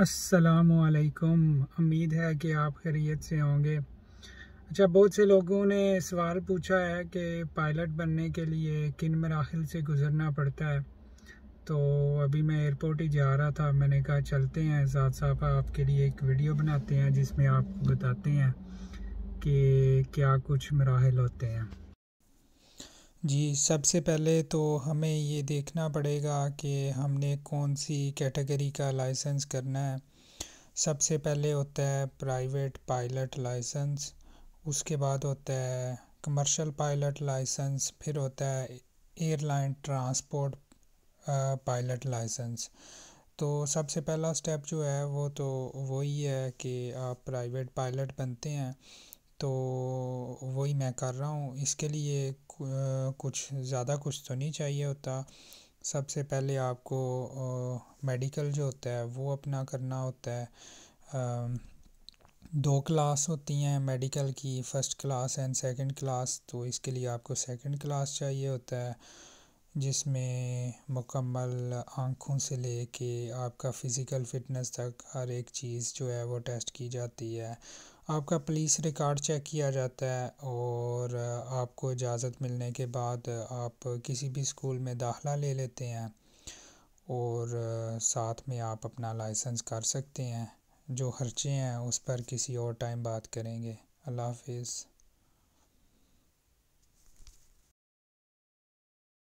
असलकुम उम्मीद है कि आप खैरियत से होंगे अच्छा बहुत से लोगों ने सवाल पूछा है कि पायलट बनने के लिए किन मराहल से गुज़रना पड़ता है तो अभी मैं एयरपोर्ट ही जा रहा था मैंने कहा चलते हैं साथ साथ आपके लिए एक वीडियो बनाते हैं जिसमें आप बताते हैं कि क्या कुछ मराहल होते हैं जी सबसे पहले तो हमें ये देखना पड़ेगा कि हमने कौन सी कैटेगरी का लाइसेंस करना है सबसे पहले होता है प्राइवेट पायलट लाइसेंस उसके बाद होता है कमर्शियल पायलट लाइसेंस फिर होता है एयरलाइन ट्रांसपोर्ट पायलट लाइसेंस तो सबसे पहला स्टेप जो है वो तो वही है कि आप प्राइवेट पायलट बनते हैं तो वही मैं कर रहा हूँ इसके लिए कुछ ज़्यादा कुछ तो नहीं चाहिए होता सबसे पहले आपको मेडिकल जो होता है वो अपना करना होता है आ, दो क्लास होती हैं मेडिकल की first class and second class तो इसके लिए आपको सेकंड क्लास चाहिए होता है जिसमें मुकम्मल आँखों से ले कर आपका फ़िज़िकल फ़िटनेस तक हर एक चीज़ जो है वो टेस्ट की जाती है आपका पुलिस रिकॉर्ड चेक किया जाता है और आपको इजाज़त मिलने के बाद आप किसी भी स्कूल में दाखला ले लेते हैं और साथ में आप अपना लाइसेंस कर सकते हैं जो खर्चे हैं उस पर किसी और टाइम बात करेंगे अल्लाह हाफिज़